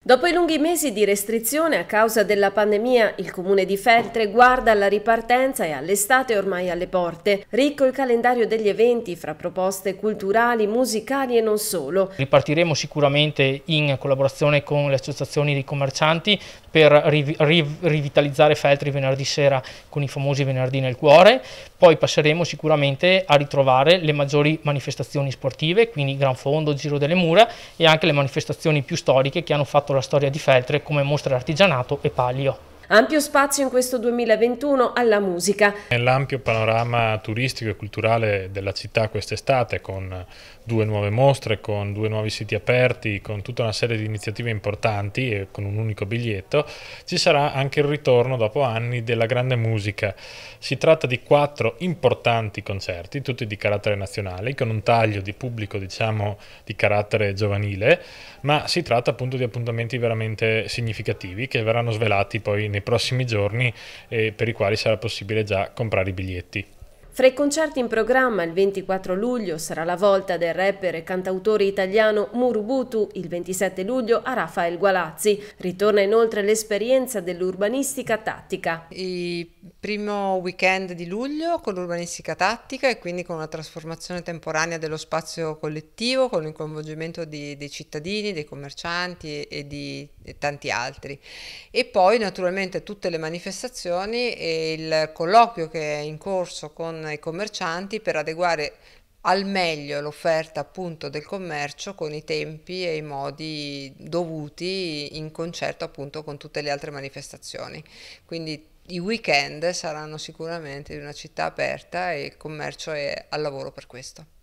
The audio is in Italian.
Dopo i lunghi mesi di restrizione a causa della pandemia, il comune di Feltre guarda alla ripartenza e all'estate ormai alle porte. Ricco il calendario degli eventi fra proposte culturali, musicali e non solo. Ripartiremo sicuramente in collaborazione con le associazioni dei commercianti per riv riv rivitalizzare Feltre venerdì sera con i famosi venerdì nel cuore. Poi passeremo sicuramente a ritrovare le maggiori manifestazioni sportive, quindi Gran Fondo, Giro delle Mura e anche le manifestazioni più storiche che hanno fatto fatto la storia di Feltre come mostre artigianato e palio. Ampio spazio in questo 2021 alla musica. Nell'ampio panorama turistico e culturale della città quest'estate, con due nuove mostre, con due nuovi siti aperti, con tutta una serie di iniziative importanti e con un unico biglietto, ci sarà anche il ritorno dopo anni della grande musica. Si tratta di quattro importanti concerti, tutti di carattere nazionale, con un taglio di pubblico diciamo di carattere giovanile, ma si tratta appunto di appuntamenti veramente significativi che verranno svelati poi nei nei prossimi giorni eh, per i quali sarà possibile già comprare i biglietti. Fra i concerti in programma il 24 luglio sarà la volta del rapper e cantautore italiano Murubutu, il 27 luglio a Rafael Gualazzi. Ritorna inoltre l'esperienza dell'urbanistica tattica. Il primo weekend di luglio con l'urbanistica tattica e quindi con una trasformazione temporanea dello spazio collettivo, con il coinvolgimento di, dei cittadini, dei commercianti e, e di e tanti altri. E poi naturalmente tutte le manifestazioni e il colloquio che è in corso con i commercianti per adeguare al meglio l'offerta appunto del commercio con i tempi e i modi dovuti in concerto appunto con tutte le altre manifestazioni. Quindi i weekend saranno sicuramente di una città aperta e il commercio è al lavoro per questo.